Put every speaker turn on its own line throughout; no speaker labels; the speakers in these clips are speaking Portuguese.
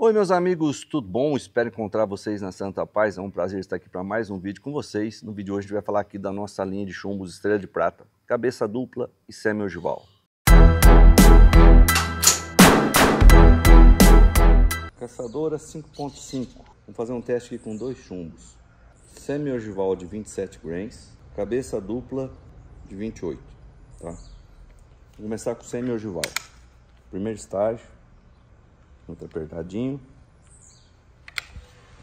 Oi, meus amigos, tudo bom? Espero encontrar vocês na Santa Paz. É um prazer estar aqui para mais um vídeo com vocês. No vídeo de hoje a gente vai falar aqui da nossa linha de chumbos Estrela de Prata, Cabeça Dupla e Semi-Ogival. Caçadora 5.5. Vamos fazer um teste aqui com dois chumbos. semi-ogival de 27 grains, cabeça dupla de 28, tá? Vou começar com o Semi-Ogival. Primeiro estágio. Muito apertadinho.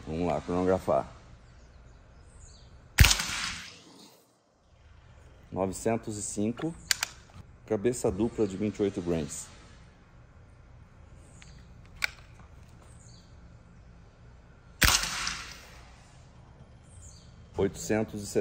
Vamos lá, cronografar. 905. Cabeça dupla de 28 grains. Oitocentos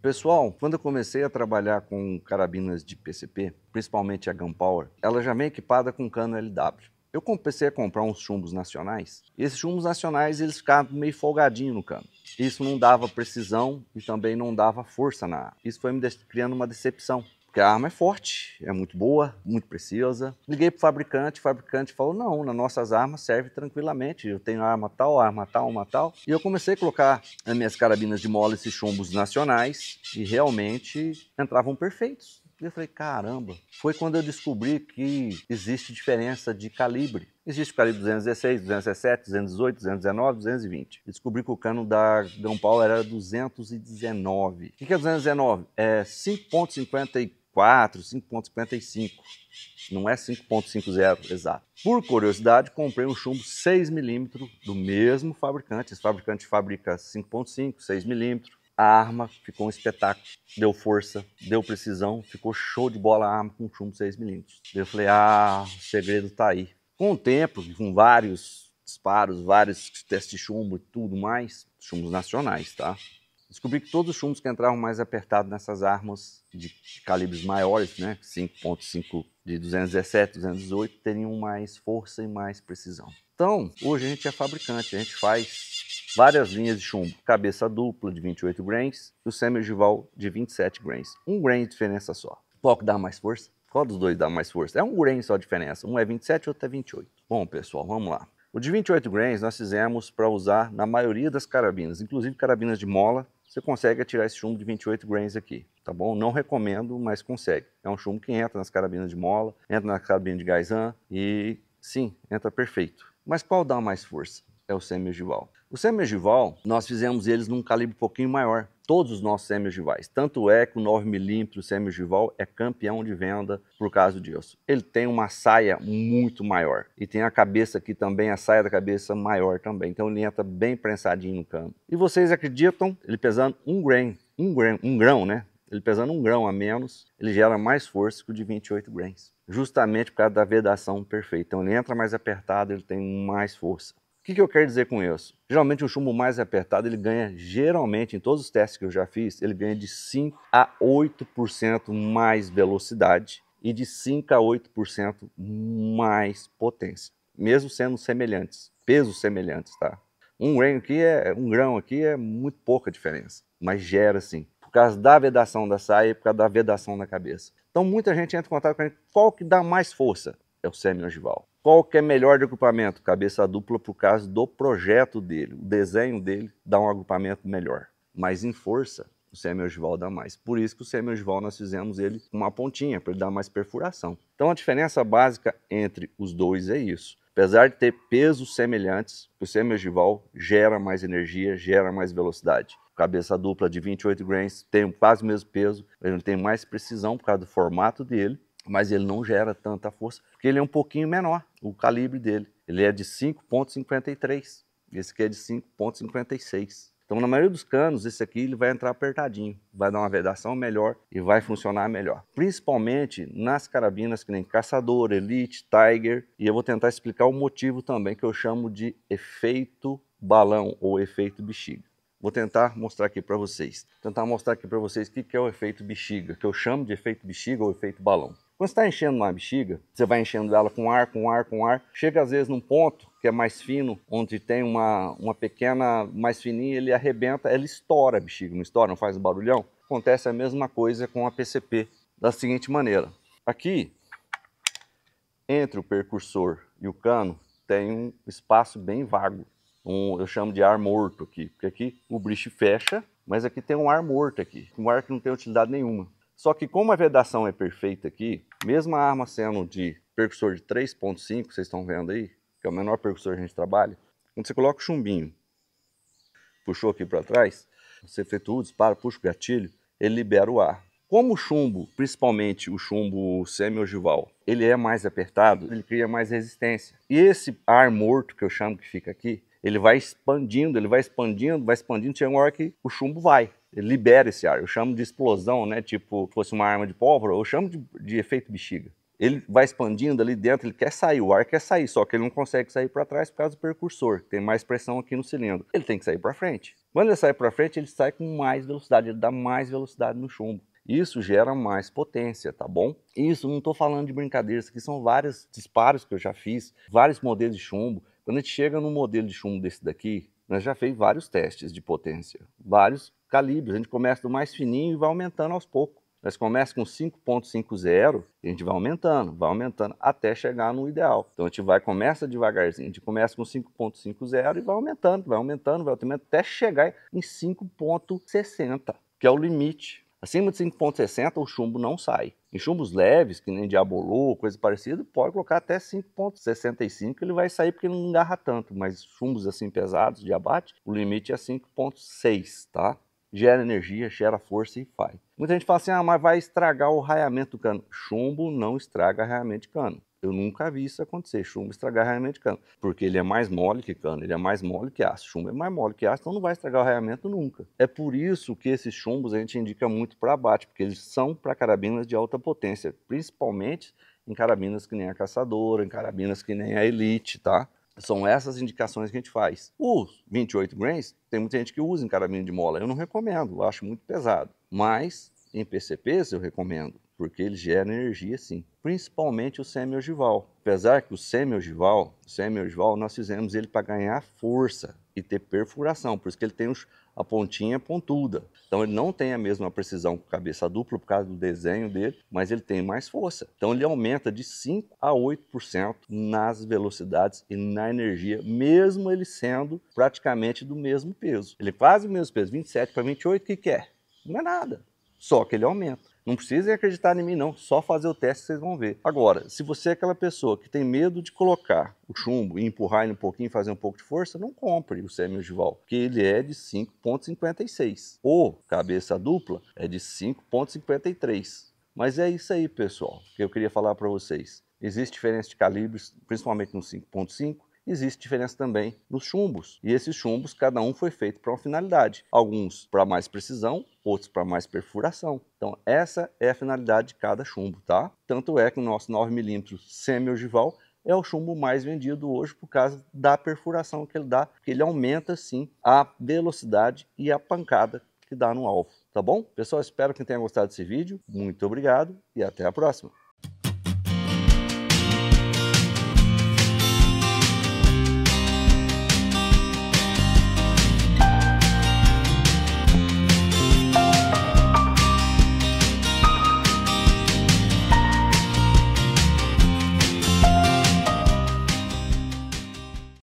Pessoal, quando eu comecei a trabalhar com carabinas de PCP, principalmente a Gunpower, ela já vem equipada com cano LW. Eu comecei a comprar uns chumbos nacionais. E esses chumbos nacionais eles ficavam meio folgadinho no cano. Isso não dava precisão e também não dava força na arma. Isso foi me criando uma decepção. Porque a arma é forte, é muito boa, muito precisa. Liguei para o fabricante, o fabricante falou: não, nas nossas armas serve tranquilamente. Eu tenho arma tal, arma tal, uma tal. E eu comecei a colocar as minhas carabinas de mola, esses chumbos nacionais, e realmente entravam perfeitos eu falei, caramba, foi quando eu descobri que existe diferença de calibre. Existe o calibre 216, 217, 218, 219, 220. descobri que o cano da Gão Paulo era 219. O que é 219? É 5.54, 5.55. Não é 5.50, exato. Por curiosidade, comprei um chumbo 6mm do mesmo fabricante. Esse fabricante fabrica 5.5, 6mm. A arma ficou um espetáculo, deu força, deu precisão, ficou show de bola a arma com chumbo 6mm. Eu falei, ah, o segredo tá aí. Com o tempo, com vários disparos, vários testes de chumbo e tudo mais, chumbos nacionais, tá? Descobri que todos os chumbos que entravam mais apertados nessas armas de calibres maiores, né, 5.5 de 217, 218, teriam mais força e mais precisão. Então, hoje a gente é fabricante, a gente faz várias linhas de chumbo, cabeça dupla de 28 grains e o semi semialgival de 27 grains. Um grain de diferença só. Qual que dá mais força? Qual dos dois dá mais força? É um grain só de diferença. Um é 27, outro é 28. Bom, pessoal, vamos lá. O de 28 grains nós fizemos para usar na maioria das carabinas, inclusive carabinas de mola, você consegue atirar esse chumbo de 28 grains aqui, tá bom? Não recomendo, mas consegue. É um chumbo que entra nas carabinas de mola, entra na carabina de Gaisan e sim, entra perfeito. Mas qual dá mais força? é o semi-ogival. O semi-ogival, nós fizemos eles num calibre um pouquinho maior, todos os nossos semi-ogivais. Tanto é que o 9mm semi-ogival é campeão de venda por causa disso. Ele tem uma saia muito maior e tem a cabeça aqui também, a saia da cabeça maior também. Então ele entra bem prensadinho no cano. E vocês acreditam, ele pesando um grain, um grão, um grão, né? Ele pesando um grão a menos, ele gera mais força que o de 28 grains. Justamente por causa da vedação perfeita. Então ele entra mais apertado, ele tem mais força. O que, que eu quero dizer com isso? Geralmente o chumbo mais apertado ele ganha, geralmente em todos os testes que eu já fiz, ele ganha de 5 a 8% mais velocidade e de 5 a 8% mais potência, mesmo sendo semelhantes, pesos semelhantes, tá? Um grão aqui é um grão aqui é muito pouca diferença, mas gera sim, por causa da vedação da saia e por causa da vedação da cabeça. Então muita gente entra em contato com a gente, qual que dá mais força? É o semi-ogival. Qual que é melhor de agrupamento? Cabeça dupla por causa do projeto dele. O desenho dele dá um agrupamento melhor. Mas em força, o semi-ogival dá mais. Por isso que o semi-ogival nós fizemos ele com uma pontinha, para ele dar mais perfuração. Então a diferença básica entre os dois é isso. Apesar de ter pesos semelhantes, o semi-ogival gera mais energia, gera mais velocidade. Cabeça dupla de 28 grains tem quase o mesmo peso, ele tem mais precisão por causa do formato dele mas ele não gera tanta força, porque ele é um pouquinho menor, o calibre dele. Ele é de 5.53, esse aqui é de 5.56. Então, na maioria dos canos, esse aqui ele vai entrar apertadinho, vai dar uma vedação melhor e vai funcionar melhor. Principalmente nas carabinas que nem Caçador, Elite, Tiger, e eu vou tentar explicar o motivo também que eu chamo de efeito balão ou efeito bexiga. Vou tentar mostrar aqui para vocês. Vou tentar mostrar aqui para vocês o que, que é o efeito bexiga, que eu chamo de efeito bexiga ou efeito balão. Quando você está enchendo uma bexiga, você vai enchendo ela com ar, com ar, com ar. Chega às vezes num ponto que é mais fino, onde tem uma, uma pequena mais fininha, ele arrebenta, ela estoura a bexiga, não estoura, não faz um barulhão. Acontece a mesma coisa com a PCP da seguinte maneira. Aqui, entre o percursor e o cano, tem um espaço bem vago. Um, eu chamo de ar morto aqui, porque aqui o briche fecha, mas aqui tem um ar morto aqui, um ar que não tem utilidade nenhuma. Só que como a vedação é perfeita aqui, mesmo a arma sendo de percussor de 3.5, vocês estão vendo aí, que é o menor percussor que a gente trabalha, quando você coloca o chumbinho, puxou aqui para trás, você efetua o disparo, puxa o gatilho, ele libera o ar. Como o chumbo, principalmente o chumbo semi-ogival, ele é mais apertado, ele cria mais resistência. E esse ar morto que eu chamo que fica aqui, ele vai expandindo, ele vai expandindo, vai expandindo, chega uma hora que o chumbo vai libera esse ar. Eu chamo de explosão, né? Tipo, fosse uma arma de pólvora, eu chamo de, de efeito bexiga. Ele vai expandindo ali dentro, ele quer sair, o ar quer sair, só que ele não consegue sair para trás por causa do percursor, que tem mais pressão aqui no cilindro. Ele tem que sair para frente. Quando ele sai para frente, ele sai com mais velocidade, ele dá mais velocidade no chumbo. Isso gera mais potência, tá bom? Isso não estou falando de brincadeiras, aqui são vários disparos que eu já fiz, vários modelos de chumbo. Quando a gente chega num modelo de chumbo desse daqui, nós já fez vários testes de potência, vários calibres. A gente começa do mais fininho e vai aumentando aos poucos. Nós começa com 5.50 e a gente vai aumentando, vai aumentando até chegar no ideal. Então a gente vai, começa devagarzinho, a gente começa com 5.50 e vai aumentando, vai aumentando, vai aumentando até chegar em 5.60, que é o limite Acima de 5,60 o chumbo não sai. Em chumbos leves, que nem diabolô, coisa parecida, pode colocar até 5,65 ele vai sair porque não engarra tanto. Mas chumbos assim pesados de abate, o limite é 5,6, tá? Gera energia, gera força e faz. Muita gente fala assim, ah, mas vai estragar o raiamento do cano. Chumbo não estraga raiamento de cano. Eu nunca vi isso acontecer, chumbo estragar raiamento de cano, porque ele é mais mole que cano, ele é mais mole que aço, chumbo é mais mole que aço, então não vai estragar o raiamento nunca. É por isso que esses chumbos a gente indica muito para abate, porque eles são para carabinas de alta potência, principalmente em carabinas que nem a caçadora, em carabinas que nem a elite, tá? São essas indicações que a gente faz. O 28 grains, tem muita gente que usa em carabina de mola, eu não recomendo, eu acho muito pesado, mas em PCPs eu recomendo porque ele gera energia sim, principalmente o semi-ogival. Apesar que o semi-ogival, semi nós fizemos ele para ganhar força e ter perfuração, por isso que ele tem os, a pontinha pontuda. Então ele não tem a mesma precisão com cabeça dupla por causa do desenho dele, mas ele tem mais força. Então ele aumenta de 5 a 8% nas velocidades e na energia, mesmo ele sendo praticamente do mesmo peso. Ele faz é quase o mesmo peso, 27 para 28, o que, que é? Não é nada, só que ele aumenta. Não precisem acreditar em mim, não. Só fazer o teste vocês vão ver. Agora, se você é aquela pessoa que tem medo de colocar o chumbo e empurrar ele um pouquinho, fazer um pouco de força, não compre o semi-ogival, porque ele é de 5,56. O cabeça dupla é de 5,53. Mas é isso aí, pessoal, que eu queria falar para vocês. Existe diferença de calibres, principalmente no 5.5 existe diferença também nos chumbos. E esses chumbos, cada um foi feito para uma finalidade. Alguns para mais precisão, outros para mais perfuração. Então, essa é a finalidade de cada chumbo, tá? Tanto é que o nosso 9mm semi-ogival é o chumbo mais vendido hoje por causa da perfuração que ele dá, porque ele aumenta sim a velocidade e a pancada que dá no alvo, tá bom? Pessoal, espero que tenham gostado desse vídeo. Muito obrigado e até a próxima.